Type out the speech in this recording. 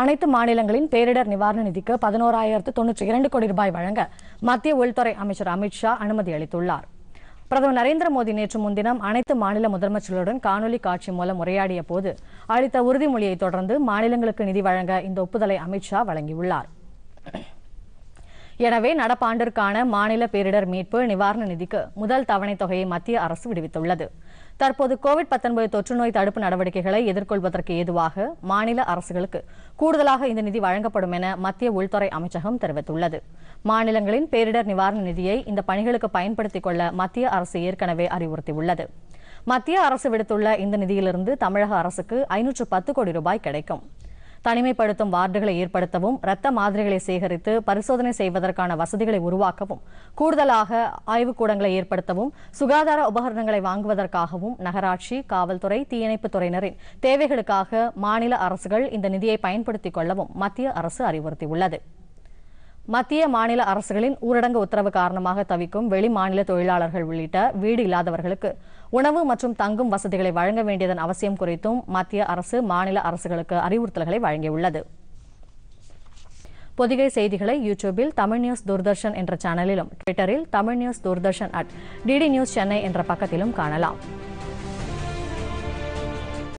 அனைத்து மாநிலங்களின் பேரிடர் நிவாரண நிதிக்கு பதினோராயிரத்து தொன்னூற்றி இரண்டு கோடி ரூபாய் வழங்க மத்திய உள்துறை அமைச்சர் அமித்ஷா அனுமதி அளித்துள்ளார் பிரதமர் நரேந்திர மோடி நேற்று முன்தினம் அனைத்து மாநில முதலமைச்சர்களுடன் காணொலி காட்சி மூலம் உரையாடிய போது அளித்த உறுதிமொழியை தொடர்ந்து மாநிலங்களுக்கு நிதி வழங்க இந்த ஒப்புதலை அமித்ஷா வழங்கியுள்ளார் எனவே நடப்பாண்டிற்கான மாநில பேரிடர் மீட்பு நிவாரண நிதிக்கு முதல் தவணை தொகையை மத்திய அரசு விடுவித்துள்ளது தற்போது கோவிட் பத்தொன்பது தொற்றுநோய் தடுப்பு நடவடிக்கைகளை எதிர்கொள்வதற்கு ஏதுவாக மாநில அரசுகளுக்கு கூடுதலாக இந்த நிதி வழங்கப்படும் என மத்திய உள்துறை அமைச்சகம் தெரிவித்துள்ளது மாநிலங்களின் பேரிடர் நிவாரண நிதியை இந்த பணிகளுக்கு பயன்படுத்திக் கொள்ள மத்திய அரசு ஏற்கனவே அறிவுறுத்தியுள்ளது மத்திய அரசு விடுத்துள்ள இந்த நிதியிலிருந்து தமிழக அரசுக்கு ஐநூற்று பத்து கோடி ரூபாய் கிடைக்கும் தனிமைப்படுத்தும் வார்டுகளை ஏற்படுத்தவும் இரத்த மாதிரிகளை சேகரித்து பரிசோதனை செய்வதற்கான வசதிகளை உருவாக்கவும் கூடுதலாக ஆய்வுக்கூடங்களை ஏற்படுத்தவும் சுகாதார உபகரணங்களை வாங்குவதற்காகவும் நகராட்சி காவல்துறை தீயணைப்பு துறையினரின் தேவைகளுக்காக மாநில அரசுகள் இந்த நிதியை பயன்படுத்திக் கொள்ளவும் மத்திய அரசு அறிவுறுத்தியுள்ளது மத்திய மாநில அரசுகளின் ஊரடங்கு உத்தரவு காரணமாக தவிக்கும் வெளி மாநில தொழிலாளர்கள் உள்ளிட்ட வீடு இல்லாதவர்களுக்கு உணவு மற்றும் தங்கும் வசதிகளை வழங்க வேண்டியதன் அவசியம் குறித்தும் மத்திய அரசு மாநில அரசுகளுக்கு அறிவுறுத்தல்களை வழங்கியுள்ளது பொதிகை செய்திகளை யூடியூபில் தமிழ் நியூஸ் தூர்தர்ஷன் என்ற சேனலிலும் ட்விட்டரில் Tamil news Doordarshan at DD news Chennai என்ற பக்கத்திலும் காணலாம்